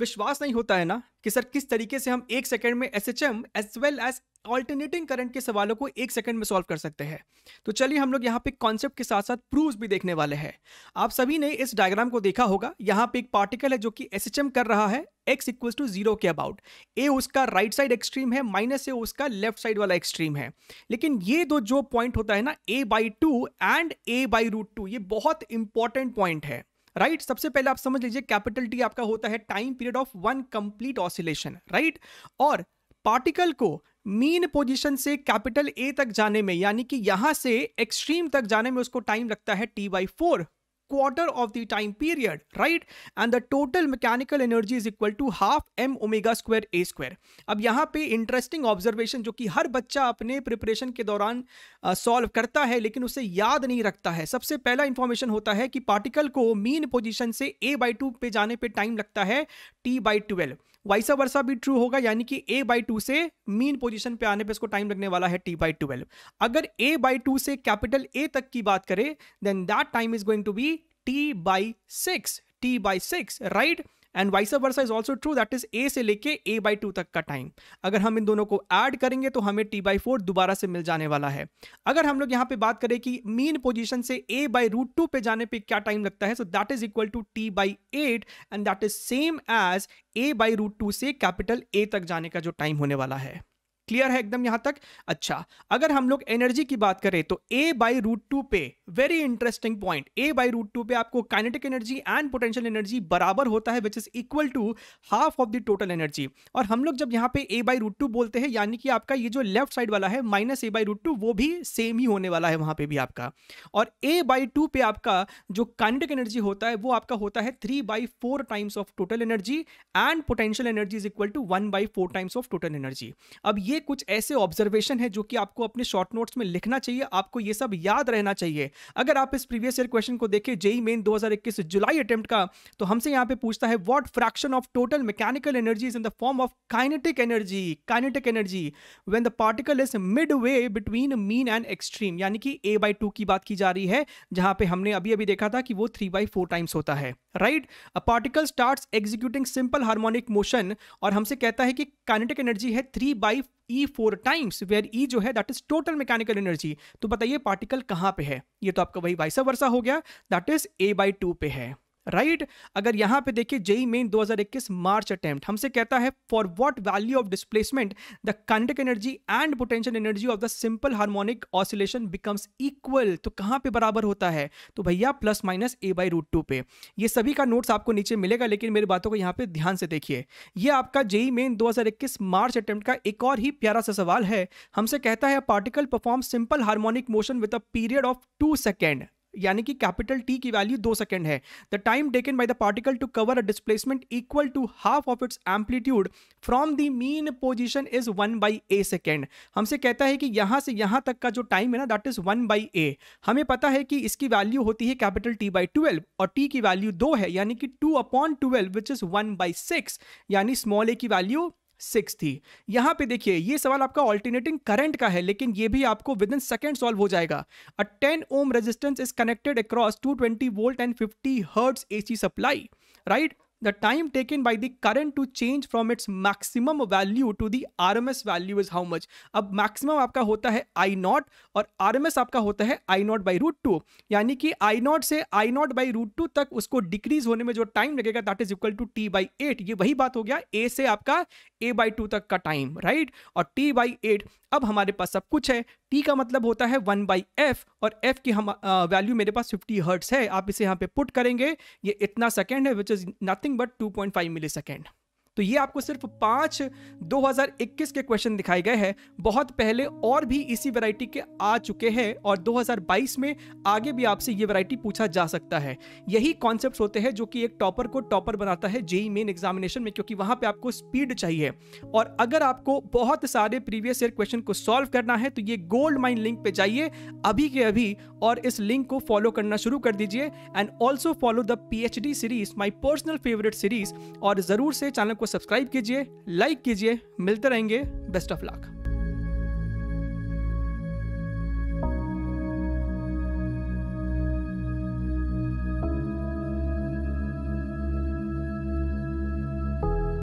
विश्वास नहीं होता है ना कि सर किस तरीके से हम एक सेकंड में S H M as well as alternating current के सवालों को एक सेकंड में सॉल्व कर सकते हैं तो चलिए हम लोग यहाँ पे कॉन्सेप्ट के साथ साथ प्रूफ भी देखने वाले हैं आप सभी ने इस डायग्राम को देखा होगा यहाँ पे एक पार्टिकल है जो कि एस एच एम कर रहा है एक्स इक्वल टू जीरो के अबाउट ए उसका राइट साइड एक्सट्रीम है माइनस ए उसका लेफ्ट साइड वाला एक्सट्रीम है लेकिन ये दो जो पॉइंट होता है ना A by two and A by root two ये बहुत इंपॉर्टेंट पॉइंट है राइट सबसे पहले आप समझ लीजिए कैपिटल टी आपका होता है time period of one complete oscillation right और पार्टिकल को मीन पोजीशन से कैपिटल ए तक जाने में यानी कि यहां से एक्सट्रीम तक जाने में उसको टाइम लगता है T by four quarter of the time period, right? And the total mechanical energy is equal to half m omega square a square. अब यहाँ पे इंटरेस्टिंग ऑब्जर्वेशन जो कि हर बच्चा अपने प्रिपरेशन के दौरान सॉल्व करता है लेकिन उसे याद नहीं रखता है सबसे पहला इंफॉर्मेशन होता है कि पार्टिकल को मीन पोजिशन से ए बाई टू पे जाने पे टाइम लगता है टी बाई ट्वेल्व वैसा वर्षा भी ट्रू होगा यानी कि ए बाई टू से मीन पोजिशन पे आने पे इसको टाइम लगने वाला है टी बाई ट्वेल्व अगर ए बाई टू से कैपिटल ए तक की बात करें then that time is going to be T by six T by six right and vice versa is also true that is A से लेके ए by two तक का टाइम अगर हम इन दोनों को ऐड करेंगे तो हमें टी बाई फोर दोबारा से मिल जाने वाला है अगर हम लोग यहाँ पे बात करें कि मीन पोजिशन से ए बाई रूट टू पे जाने पर क्या टाइम लगता है so that is equal to T by eight and that is same as A by root two से कैपिटल ए तक जाने का जो टाइम होने वाला है क्लियर है एकदम यहां तक अच्छा अगर हम लोग एनर्जी की बात करें तो ए बाई रूट टू पे very interesting point A by root two पे आपको kinetic energy and potential energy बराबर होता है which is equal to half of the total energy और हम लोग जब यहां पे ए बाई रूट टू बोलते हैं यानी कि आपका ये जो लेफ्ट साइड वाला है minus A by root two वो भी सेम ही होने वाला है वहां पे भी आपका और ए बाई टू पे आपका जो काइनेटिक एनर्जी होता है वो आपका होता है three by four times of total energy and potential energy is equal to one by four times of total energy अब ये ये कुछ ऐसे ऑब्जर्वेशन है जो कि आपको अपने शॉर्ट नोट्स में लिखना चाहिए आपको ये सब याद रहना चाहिए अगर आप इस प्रीवियस ईयर क्वेश्चन को देखें जेई मेन 2021 जुलाई अटेम्प्ट का तो हमसे यहाँ पे पूछता है what fraction of total mechanical energy is in the form of kinetic energy kinetic energy when the particle is midway between mean and extreme यानी कि ए बाई टू की बात की जा रही है जहां पे हमने अभी अभी देखा था कि वो थ्री बाई फोर टाइम्स होता है right a particle start executing simple harmonic motion और हमसे कहता है कि काइनेटिक एनर्जी है three by E four times where E जो है that is total mechanical energy तो बताइए पार्टिकल कहाँ पे है ये तो आपका वही वाइसा वर्षा हो गया that is A by two पे है राइट right? अगर यहां पे देखिए जेई मेन 2021 मार्च अटेम्प्ट हमसे कहता है for what value of displacement the kinetic energy and potential energy of the simple harmonic oscillation becomes equal तो कहाँ पे बराबर होता है तो भैया plus minus A by root two पे ये सभी का नोट्स आपको नीचे मिलेगा लेकिन मेरी बातों को यहाँ पे ध्यान से देखिए यह आपका जेई मेन e दो मार्च अटेम्प्ट का एक और ही प्यारा सा सवाल है हमसे कहता है particle perform simple harmonic motion with a period of two second यानी कि कैपिटल टी की वैल्यू दो सेकेंड है the time taken by the particle to cover a displacement equal to half of its amplitude from the mean position is one by A second हमसे कहता है कि यहाँ से यहाँ तक का जो टाइम है ना that is one by A हमें पता है कि इसकी वैल्यू होती है कैपिटल टी बाई ट्वेल्व और टी की वैल्यू दो है यानी कि two upon twelve which is one by six यानी स्मॉल ए की वैल्यू सिक्स थी यहां पे देखिए ये सवाल आपका ऑल्टरनेटिंग करंट का है लेकिन ये भी आपको विद इन सेकेंड सॉल्व हो जाएगा a ten ohm resistance is connected across two twenty volt and fifty hertz AC supply right the time taken by the current to change from its maximum value to the RMS value is how much? अब maximum आपका होता है I not और RMS आपका होता है I not by root two यानी कि I नॉट से I not by root two तक उसको डिक्रीज होने में जो टाइम लगेगा that is equal to T by eight ये वही बात हो गया ए से आपका ए बाई टू तक का टाइम राइट और टी बाई एट अब हमारे पास सब कुछ है पी का मतलब होता है वन बाई एफ और एफ की हम वैल्यू मेरे पास फिफ्टी हर्ट्स है आप इसे यहाँ पे पुट करेंगे ये इतना सेकेंड है which is nothing but two point five milli second तो ये आपको सिर्फ पांच 2021 के क्वेश्चन दिखाए गए हैं बहुत पहले और भी इसी वैरायटी के आ चुके हैं और 2022 में आगे भी आपसे ये वैरायटी पूछा जा सकता है यही कॉन्सेप्ट होते हैं जो कि एक टॉपर को टॉपर बनाता है जेई मेन एग्जामिनेशन में क्योंकि वहां पर आपको स्पीड चाहिए और अगर आपको बहुत सारे प्रीवियस ईयर क्वेश्चन को सॉल्व करना है तो ये गोल्ड माइन लिंक पे जाइए अभी के अभी और इस लिंक को फॉलो करना शुरू कर दीजिए and also follow the P series my personal favourite series और ज़रूर से चैनल को सब्सक्राइब कीजिए लाइक कीजिए मिलते रहेंगे बेस्ट ऑफ लक